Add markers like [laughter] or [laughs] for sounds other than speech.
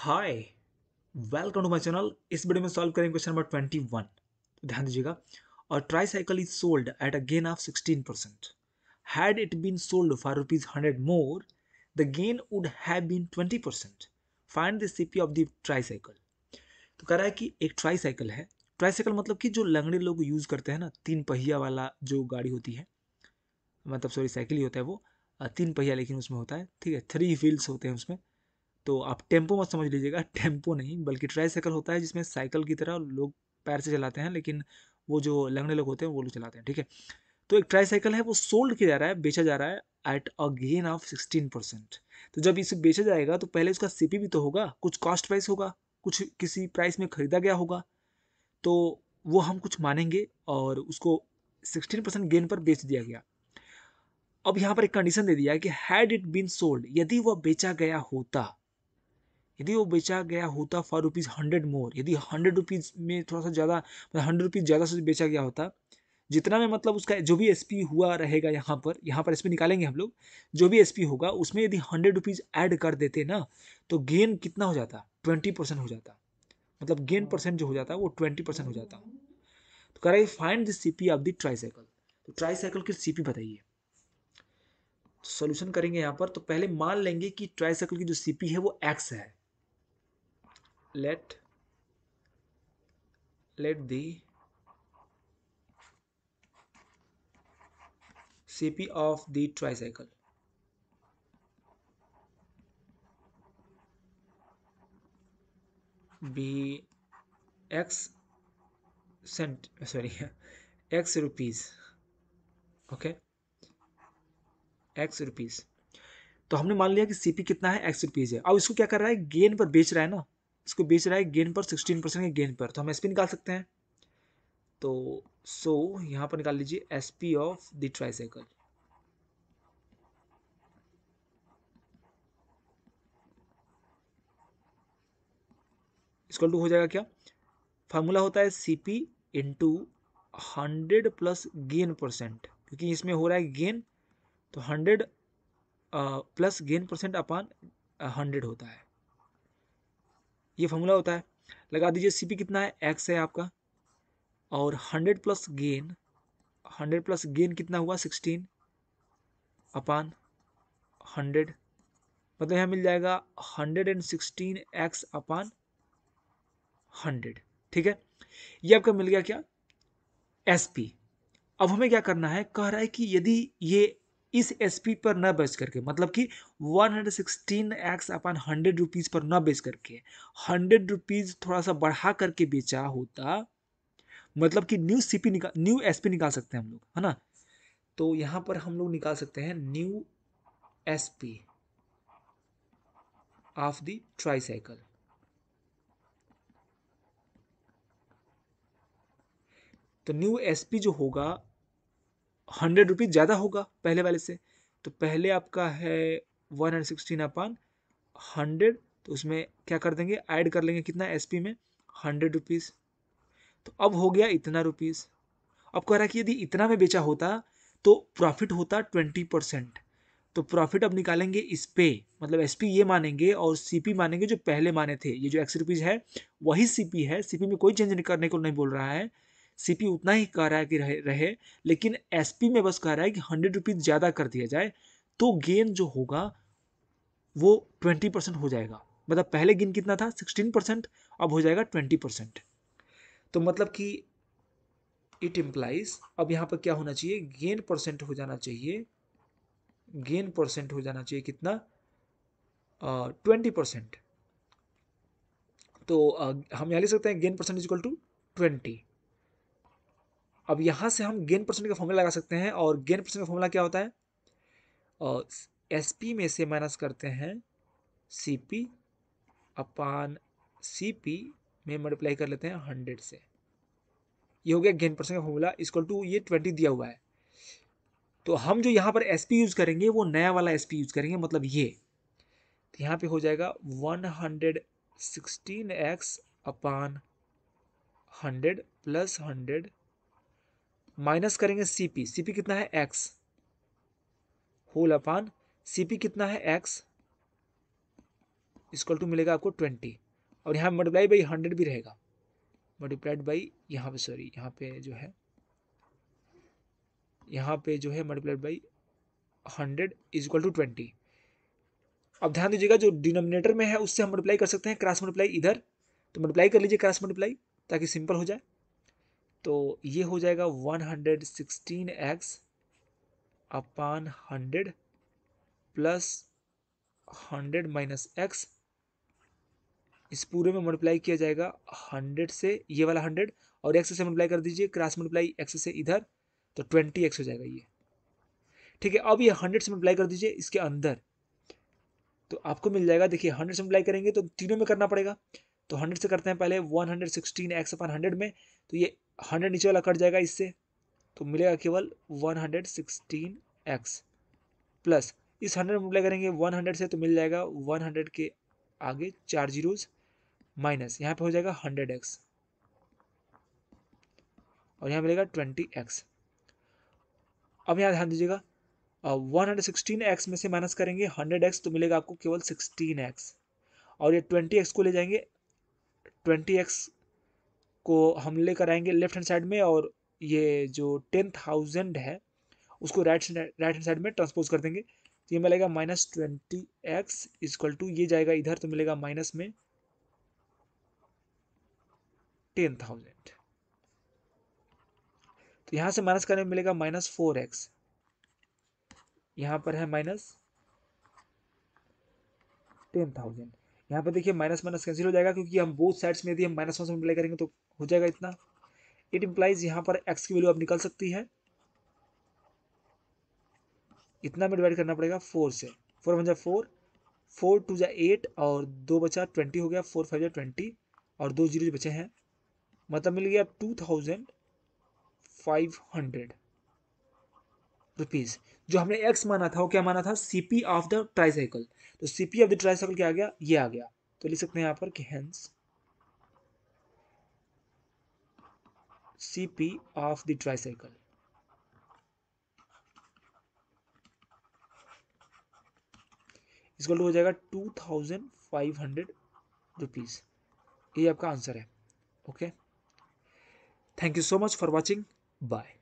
Hi welcome to my channel इस video में solve करेंगे क्वेश्चन नंबर ट्वेंटी वन तो ध्यान दीजिएगा और tricycle is sold at a gain of sixteen percent had it been sold for rupees hundred more the gain would have been twenty percent find the CP of the tricycle तो कह रहा है कि एक tricycle है tricycle मतलब कि जो लंगड़े लोग यूज़ करते हैं ना तीन पहिया वाला जो गाड़ी होती है मतलब सॉरी साइकिल ही होता है वो तीन पहिया लेकिन उसमें होता है ठीक है थ्री व्हील्स होते हैं उसमें तो आप टेम्पो मत समझ लीजिएगा [laughs] टेम्पो नहीं बल्कि ट्राई साइकिल होता है जिसमें साइकिल की तरह लोग पैर से चलाते हैं लेकिन वो जो लंगड़े लोग होते हैं वो लोग चलाते हैं ठीक है तो एक ट्राई साइकिल है वो सोल्ड किया जा रहा है बेचा जा रहा है at a gain of sixteen percent तो जब इसे बेचा जाएगा तो पहले उसका सी भी तो होगा कुछ कॉस्ट प्राइस होगा कुछ किसी प्राइस में ख़रीदा गया होगा तो वो हम कुछ मानेंगे और उसको सिक्सटीन परसेंट गेन पर बेच दिया गया अब यहाँ पर एक कंडीशन दे दिया कि हैड इट बीन सोल्ड यदि वह बेचा गया होता यदि वो बेचा गया होता फॉर रुपीज़ हंड्रेड मोर यदि हंड्रेड रुपीज़ में थोड़ा सा ज़्यादा मतलब हंड्रेड रुपीज़ ज़्यादा से बेचा गया होता जितना में मतलब उसका जो भी एस पी हुआ रहेगा यहाँ पर यहाँ पर एस पी निकालेंगे हम लोग जो भी एस पी होगा उसमें यदि हंड्रेड रुपीज़ ऐड कर देते ना तो गेन कितना हो जाता ट्वेंटी परसेंट हो जाता मतलब गेन परसेंट हाँ। जो हो जाता है वो ट्वेंटी परसेंट हो जाता तो कह रहा है find the C P of the tricycle तो ट्राईसाइकिल की सी पी बताइए सोल्यूशन तो करेंगे यहाँ पर तो पहले मान लेंगे कि ट्राईसाइकिल की जो सी पी है वो एक्स है let let the CP of the tricycle be x cent sorry [laughs] x rupees okay x rupees तो हमने मान लिया कि सीपी कितना है एक्स रुपीज है अब इसको क्या कर रहा है गेन पर बेच रहा है ना इसको बेच रहा है गेंद पर सिक्सटीन परसेंट के गेंद पर तो हम एस निकाल सकते हैं तो सो so, यहाँ पर निकाल लीजिए S P of the tricycle is equal to हो जाएगा क्या फार्मूला होता है C P into hundred plus gain percent क्योंकि इसमें हो रहा है गेन तो hundred plus gain percent upon hundred होता है ये फॉर्मूला होता है लगा दीजिए सी कितना है एक्स है आपका और hundred plus gain hundred plus gain कितना हुआ सिक्सटीन अपान हंड्रेड मतलब यहाँ मिल जाएगा hundred and sixteen x upon hundred ठीक है ये आपका मिल गया क्या एस पी अब हमें क्या करना है कह रहा है कि यदि ये इस एसपी पर न बेच करके मतलब कि 116 hundred sixteen x upon hundred rupees पर न बेच करके हंड्रेड रुपीज़ थोड़ा सा बढ़ा करके बेचा होता मतलब कि न्यू सीपी निकाल न्यू एसपी निकाल सकते हैं हम लोग है ना तो यहाँ पर हम लोग निकाल सकते हैं new SP of the tricycle तो न्यू एसपी जो होगा हंड्रेड रुपीज़ ज़्यादा होगा पहले वाले से तो पहले आपका है one hundred sixteen upon hundred तो उसमें क्या कर देंगे ऐड कर लेंगे कितना एस में हंड्रेड रुपीज़ तो अब हो गया इतना रुपीज़ अब कह रहा है कि यदि इतना में बेचा होता तो प्रॉफिट होता ट्वेंटी परसेंट तो प्रॉफिट अब निकालेंगे इस पे मतलब एस ये मानेंगे और सी मानेंगे जो पहले माने थे ये जो एक्स रुपीज़ है वही सी है सी में कोई चेंज करने को नहीं बोल रहा है सी उतना ही कह रहा है कि रहे, रहे लेकिन एस में बस कह रहा है कि हंड्रेड रुपीज़ ज़्यादा कर दिया जाए तो गेन जो होगा वो ट्वेंटी परसेंट हो जाएगा मतलब पहले गेन कितना था सिक्सटीन परसेंट अब हो जाएगा ट्वेंटी परसेंट तो मतलब कि इट इम्प्लाइज अब यहाँ पर क्या होना चाहिए गेन परसेंट हो जाना चाहिए गेन परसेंट हो जाना चाहिए कितना ट्वेंटी uh, परसेंट तो uh, हम यहाँ लिख सकते हैं gain percent is equal to twenty अब यहाँ से हम गेन परसेंट का फॉर्मूला लगा सकते हैं और गेन परसेंट का फॉर्मूला क्या होता है और एस पी में से माइनस करते हैं C P upon C P में मल्टीप्लाई कर लेते हैं हंड्रेड से ये हो गया गेन परसेंट का फॉर्मूला इसको टू ये ट्वेंटी दिया हुआ है तो हम जो यहाँ पर एस पी यूज़ करेंगे वो नया वाला एस पी यूज़ करेंगे मतलब ये तो यहाँ पे हो जाएगा one hundred sixteen x upon hundred plus hundred minus करेंगे सीपी सीपी कितना है एक्स होल अपान सीपी कितना है एक्स इसक्वल टू मिलेगा आपको ट्वेंटी और यहाँ मल्टीप्लाई बाई हंड्रेड भी रहेगा मल्टीप्लाइड बाई यहाँ पे सॉरी यहाँ पे जो है यहाँ पे जो है multiplied by hundred is equal to twenty अब ध्यान दीजिएगा जो डिनोमिनेटर में है उससे हम मल्टीप्लाई कर सकते हैं क्रॉस मल्टीप्लाई इधर तो मल्टीप्लाई कर लीजिए क्रॉस मल्टीप्लाई ताकि सिंपल हो जाए तो ये हो जाएगा sixteen x upon hundred plus hundred minus x इस पूरे में मल्टीप्लाई किया जाएगा हंड्रेड से ये वाला हंड्रेड और एक्स से मल्टीप्लाई कर दीजिए क्रॉस मल्टीप्लाई एक्स से इधर तो ट्वेंटी एक्स हो जाएगा ये ठीक है अब ये हंड्रेड से मल्टीप्लाई कर दीजिए इसके अंदर तो आपको मिल जाएगा देखिए हंड्रेड से मल्टीप्लाई करेंगे तो तीनों में करना पड़ेगा तो हंड्रेड से करते हैं पहले one hundred sixteen x upon hundred में तो ये हंड्रेड नीचे वाला कट जाएगा इससे तो मिलेगा केवल one hundred sixteen x plus इस हंड्रेड मल्टीप्लाई करेंगे वन हंड्रेड से तो मिल जाएगा वन हंड्रेड के आगे चार जीरोज माइनस यहाँ पे हो जाएगा हंड्रेड एक्स और यहाँ मिलेगा ट्वेंटी एक्स अब यहाँ ध्यान दीजिएगा वन हंड्रेड सिक्सटीन एक्स में से माइनस करेंगे हंड्रेड एक्स तो मिलेगा आपको केवल सिक्सटीन एक्स और ये ट्वेंटी एक्स को ले जाएंगे ट्वेंटी एक्स को हम लेकर आएंगे लेफ्ट हैंड साइड में और ये जो टेन थाउजेंड है उसको राइट राइट हैंड साइड में ट्रांसपोज कर देंगे तो ये मिलेगा minus twenty x is equal to ये जाएगा इधर तो मिलेगा माइनस में टेन थाउजेंड तो यहां से माइनस करने में मिलेगा माइनस फोर एक्स यहां पर है माइनस टेन थाउजेंड यहाँ पर देखिए माइनस माइनस कैंसिल हो जाएगा क्योंकि हम बोथ साइड्स में यदि हम माइनस वन से मल्टीप्लाई करेंगे तो हो जाएगा इतना इट इम्प्लाइज यहाँ पर एक्स की वैल्यू आप निकल सकती है इतना में डिवाइड करना पड़ेगा फोर से फोर वन जा फोर फोर टू जै एट और दो बचा ट्वेंटी हो गया फोर फाइव जै ट्वेंटी और दो जीरो बचे हैं मतलब मिल गया two thousand five hundred rupees जो हमने एक्स माना था वो क्या माना था C P of the tricycle तो C P of the tricycle क्या आ गया ये आ गया तो लिख सकते हैं यहाँ पर कि hence CP of the tricycle. इसको हो जाएगा two thousand five hundred rupees ये आपका आंसर है okay thank you so much for watching bye